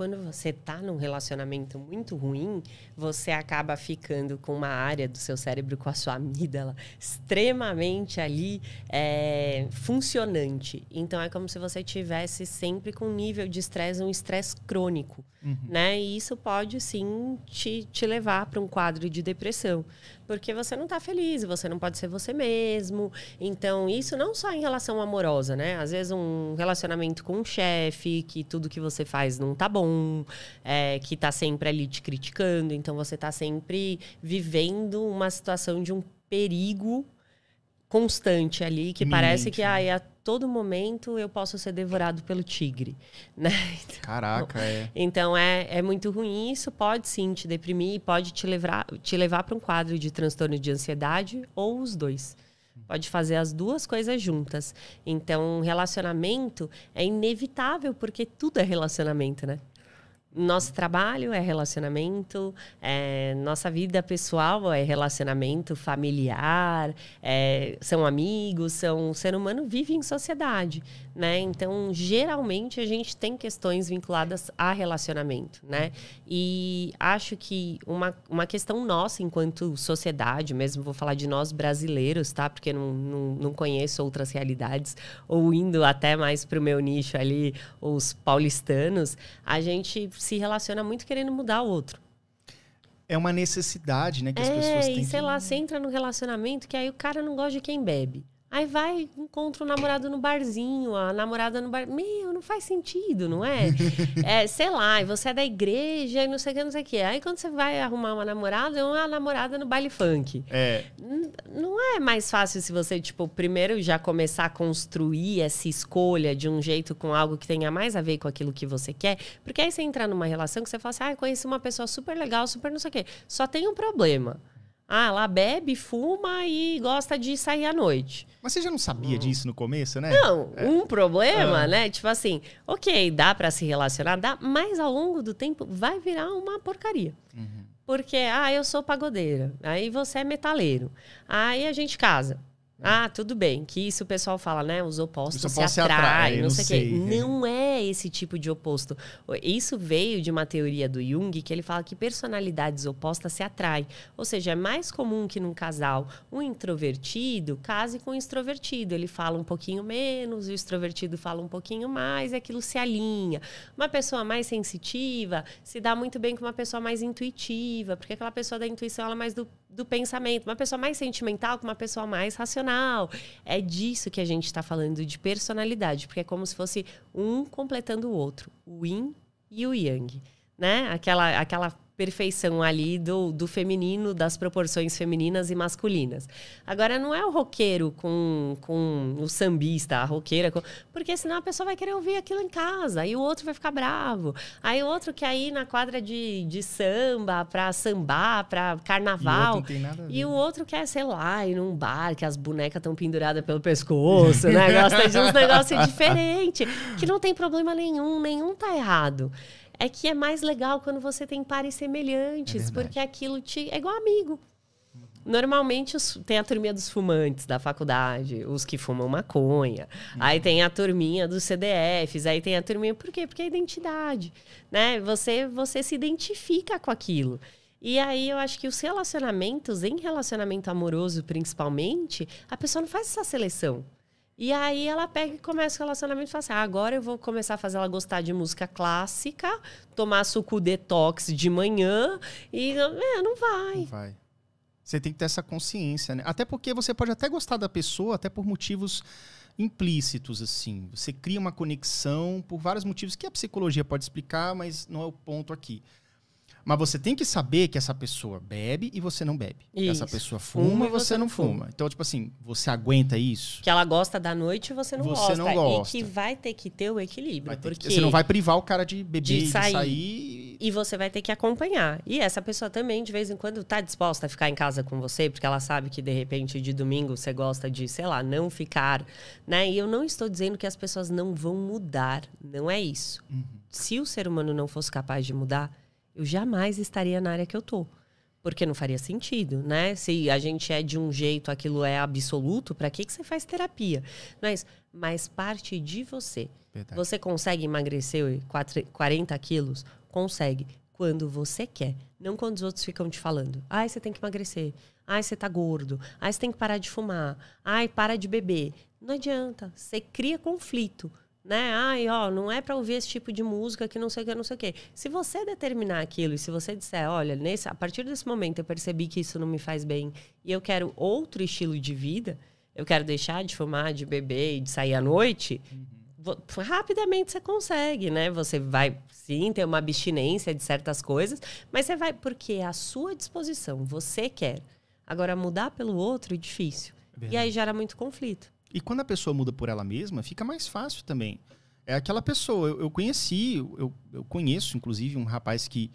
quando você tá num relacionamento muito ruim, você acaba ficando com uma área do seu cérebro, com a sua amígdala, extremamente ali é, funcionante. Então é como se você tivesse sempre com um nível de estresse, um estresse crônico. Uhum. Né? E isso pode sim te, te levar para um quadro de depressão. Porque você não está feliz, você não pode ser você mesmo. Então, isso não só em relação amorosa, né? Às vezes um relacionamento com um chefe, que tudo que você faz não tá bom é, que está sempre ali te criticando. Então você está sempre vivendo uma situação de um perigo constante ali, que Mente, parece que né? a todo momento eu posso ser devorado pelo tigre, né? Então, Caraca, é. Então é, é muito ruim isso, pode sim te deprimir, pode te levar, te levar para um quadro de transtorno de ansiedade ou os dois. Pode fazer as duas coisas juntas. Então, relacionamento é inevitável, porque tudo é relacionamento, né? Nosso trabalho é relacionamento, é, nossa vida pessoal é relacionamento familiar, é, são amigos, são o ser humano vive em sociedade, né? Então geralmente a gente tem questões vinculadas a relacionamento, né? E acho que uma, uma questão nossa enquanto sociedade, mesmo vou falar de nós brasileiros, tá? Porque não, não, não conheço outras realidades, ou indo até mais para o meu nicho ali, os paulistanos, a gente se relaciona muito querendo mudar o outro. É uma necessidade, né, que as é, pessoas têm. E sei lá, você entra no relacionamento que aí o cara não gosta de quem bebe. Aí vai, encontra o namorado no barzinho, a namorada no bar. Meu, não faz sentido, não é? é sei lá, e você é da igreja e não sei o que, não sei o que. Aí quando você vai arrumar uma namorada, é uma namorada no baile funk. É. N não é mais fácil se você, tipo, primeiro já começar a construir essa escolha de um jeito com algo que tenha mais a ver com aquilo que você quer? Porque aí você entra numa relação que você fala assim, ah, conheci uma pessoa super legal, super não sei o que. Só tem um problema. Ah, ela bebe, fuma e gosta de sair à noite. Mas você já não sabia hum. disso no começo, né? Não, é. um problema, ah. né? Tipo assim, ok, dá para se relacionar, dá, mas ao longo do tempo vai virar uma porcaria. Uhum. Porque, ah, eu sou pagodeira, aí você é metaleiro, aí a gente casa. Uhum. Ah, tudo bem, que isso o pessoal fala, né? Os opostos Os opostos se, se atraem, não, sei o quê. Né? Não é é esse tipo de oposto? Isso veio de uma teoria do Jung que ele fala que personalidades opostas se atraem. Ou seja, é mais comum que num casal um introvertido case com um extrovertido. Ele fala um pouquinho menos, o extrovertido fala um pouquinho mais, e aquilo se alinha. Uma pessoa mais sensitiva se dá muito bem com uma pessoa mais intuitiva, porque aquela pessoa da intuição ela é mais do, do pensamento. Uma pessoa mais sentimental com uma pessoa mais racional. É disso que a gente está falando de personalidade, porque é como se fosse um comportamento completando o outro, o yin e o yang né? Aquela, aquela perfeição ali do, do feminino, das proporções femininas e masculinas. Agora, não é o roqueiro com, com o sambista, a roqueira, com... porque senão a pessoa vai querer ouvir aquilo em casa, aí o outro vai ficar bravo, aí o outro quer ir na quadra de, de samba, para sambar, para carnaval, e o, outro quer, sei lá, ir num bar que as bonecas estão penduradas pelo pescoço, né? Gosta de uns negócios diferentes, que não tem problema nenhum, nenhum tá errado é que é mais legal quando você tem pares semelhantes, é porque aquilo te é igual amigo. Normalmente os, tem a turminha dos fumantes da faculdade, os que fumam maconha. Uhum. Aí tem a turminha dos CDFs, aí tem a turminha. Por quê? Porque é identidade. Né? Você, você se identifica com aquilo. E aí eu acho que os relacionamentos, em relacionamento amoroso principalmente, a pessoa não faz essa seleção. E aí ela pega e começa o relacionamento e fala assim: ah, agora eu vou começar a fazer ela gostar de música clássica, tomar suco detox de manhã e é, não vai. Não vai. Você tem que ter essa consciência, né? Até porque você pode até gostar da pessoa, até por motivos implícitos, assim. Você cria uma conexão por vários motivos que a psicologia pode explicar, mas não é o ponto aqui. Mas você tem que saber que essa pessoa bebe e você não bebe. Isso. Essa pessoa fuma, e você, você não fuma. fuma. Então, tipo assim, você aguenta isso? Que ela gosta da noite e você não você gosta. Não gosta. E que vai ter que ter o equilíbrio. porque você não vai privar o cara de beber, de sair. de sair. E você vai ter que acompanhar. E essa pessoa também, de vez em quando, tá disposta a ficar em casa com você, porque ela sabe que, de repente, de domingo você gosta de, sei lá, não ficar. Né? E eu não estou dizendo que as pessoas não vão mudar. Não é isso. Uhum. Se o ser humano não fosse capaz de mudar eu jamais estaria na área que eu tô. Porque não faria sentido, né? Se a gente é de um jeito, aquilo é absoluto, para que, que você faz terapia? Não é isso. Mas parte de você. Verdade. Você consegue emagrecer 40 quilos? Consegue. Quando você quer. Não quando os outros ficam te falando. Ai, você tem que emagrecer. Ai, você tá gordo. Ai, você tem que parar de fumar. Ai, para de beber. Não adianta. Você cria conflito né? Ai, ó, não é para ouvir esse tipo de música que não sei o que, não sei o que. Se você determinar aquilo e se você disser, olha, nesse, a partir desse momento eu percebi que isso não me faz bem e eu quero outro estilo de vida, eu quero deixar de fumar, de beber e de sair à noite, uhum. rapidamente você consegue, né? Você vai sim ter uma abstinência de certas coisas, mas você vai porque é a sua disposição, você quer. Agora mudar pelo outro é difícil. E aí gera muito conflito. E quando a pessoa muda por ela mesma, fica mais fácil também. É aquela pessoa, eu, eu conheci, eu, eu conheço, inclusive, um rapaz que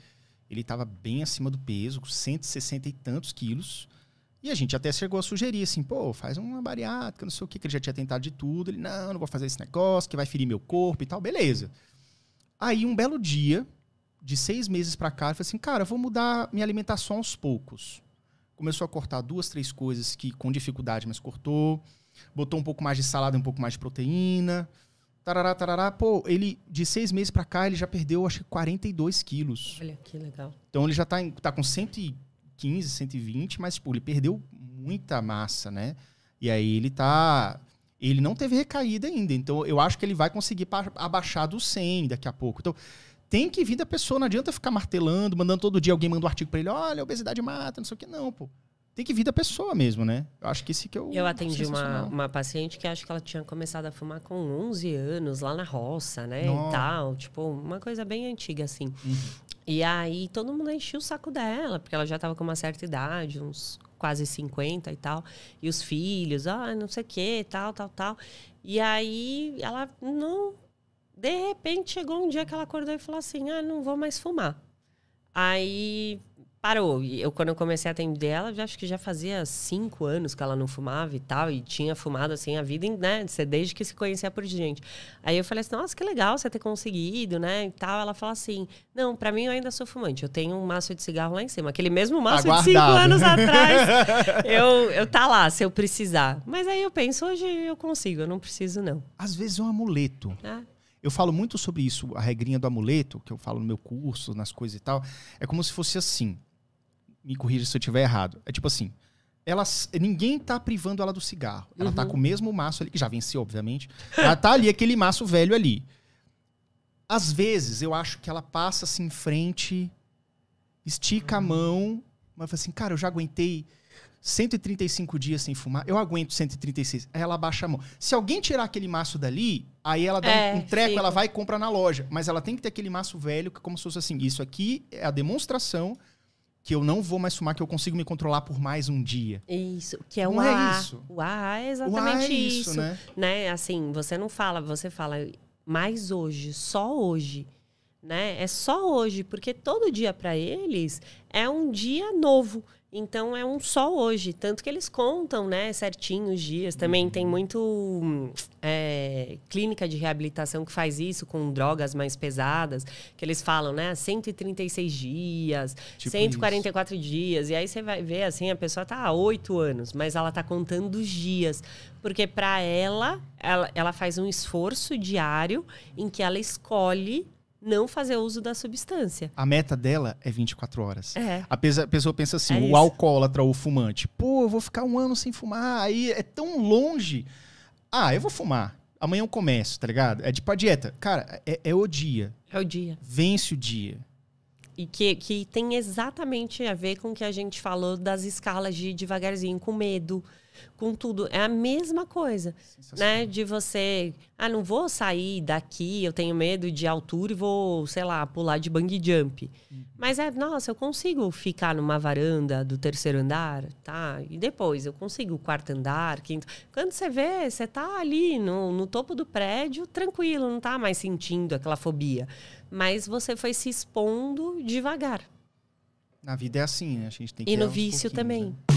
ele estava bem acima do peso, com 160 e tantos quilos. E a gente até chegou a sugerir assim, pô, faz uma bariátrica, não sei o que, que ele já tinha tentado de tudo. Ele, não, não vou fazer esse negócio, que vai ferir meu corpo e tal, beleza. Aí um belo dia, de seis meses para cá, ele falou assim, cara, eu vou mudar minha alimentação aos poucos. Começou a cortar duas, três coisas que com dificuldade, mas cortou botou um pouco mais de salada, um pouco mais de proteína. Tarará, tarará. Pô, ele de seis meses pra cá, ele já perdeu, acho que 42 quilos. Olha que legal. Então ele já tá, em, tá com 115, 120, mas, tipo, ele perdeu muita massa, né? E aí ele tá. Ele não teve recaída ainda. Então eu acho que ele vai conseguir abaixar do 100 daqui a pouco. Então tem que vir da pessoa. Não adianta ficar martelando, mandando todo dia. Alguém manda um artigo pra ele: olha, obesidade mata, não sei o que, não, pô tem que vir da pessoa mesmo, né? Eu acho que esse que é o. Eu atendi uma, uma paciente que acho que ela tinha começado a fumar com 11 anos, lá na roça, né? Nossa. E tal. Tipo, uma coisa bem antiga, assim. Uhum. E aí todo mundo enchia o saco dela, porque ela já estava com uma certa idade, uns quase 50 e tal. E os filhos, ah, não sei o quê, tal, tal, tal. E aí ela não. De repente chegou um dia que ela acordou e falou assim: ah, não vou mais fumar. Aí parou. Eu, quando eu comecei a atender ela, já, acho que já fazia cinco anos que ela não fumava e tal, e tinha fumado assim a vida, né? Desde que se conhecia por gente. Aí eu falei assim, nossa, que legal você ter conseguido, né? E tal. Ela fala assim, não, para mim eu ainda sou fumante. Eu tenho um maço de cigarro lá em cima. Aquele mesmo maço Aguardado. de cinco anos atrás. eu, eu tá lá, se eu precisar. Mas aí eu penso, hoje eu consigo, eu não preciso, não. Às vezes é um amuleto. É. Eu falo muito sobre isso, a regrinha do amuleto, que eu falo no meu curso, nas coisas e tal. É como se fosse assim me corrija se eu estiver errado. É tipo assim, ela, ninguém tá privando ela do cigarro. Ela tá uhum. tá com o mesmo maço ali, que já venceu, obviamente. Ela tá ali, aquele maço velho ali. Às vezes, eu acho que ela passa assim em frente, estica a uhum. mão, mas fala assim, cara, eu já aguentei 135 dias sem fumar, eu aguento 136. Aí ela baixa a mão. Se alguém tirar aquele maço dali, aí ela dá é, um treco, sim. ela vai e compra na loja. Mas ela tem que ter aquele maço velho, que é como se fosse assim, isso aqui é a demonstração que eu não vou mais fumar, que eu consigo me controlar por mais um dia. Isso, que é o não AA. É isso. O AA é exatamente é isso, isso né? né? Assim, você não fala, você fala, mas hoje, só hoje, né? É só hoje, porque todo dia para eles é um dia novo. Então é um sol hoje, tanto que eles contam, né, certinho os dias. Também uhum. tem muito é, clínica de reabilitação que faz isso com drogas mais pesadas, que eles falam, né, 136 dias, tipo 144 isso. dias. E aí você vai ver assim, a pessoa tá há oito anos, mas ela tá contando os dias, porque para ela, ela, ela faz um esforço diário em que ela escolhe não fazer uso da substância. A meta dela é 24 horas. É. A pessoa pensa assim, é o alcoólatra ou o fumante, pô, eu vou ficar um ano sem fumar, aí é tão longe. Ah, eu vou fumar. Amanhã eu começo, tá ligado? É tipo a dieta. Cara, é, é o dia. É o dia. Vence o dia. E que, que tem exatamente a ver com o que a gente falou das escalas de devagarzinho, com medo, com tudo. É a mesma coisa, né? De você, ah, não vou sair daqui, eu tenho medo de altura e vou, sei lá, pular de bang jump. Uhum. Mas é, nossa, eu consigo ficar numa varanda do terceiro andar, tá? E depois eu consigo quarto andar, quinto. Quando você vê, você tá ali no, no topo do prédio, tranquilo, não tá mais sentindo aquela fobia. Mas você foi se expondo devagar. Na vida é assim, né? A gente tem que E no vício né? também. Né?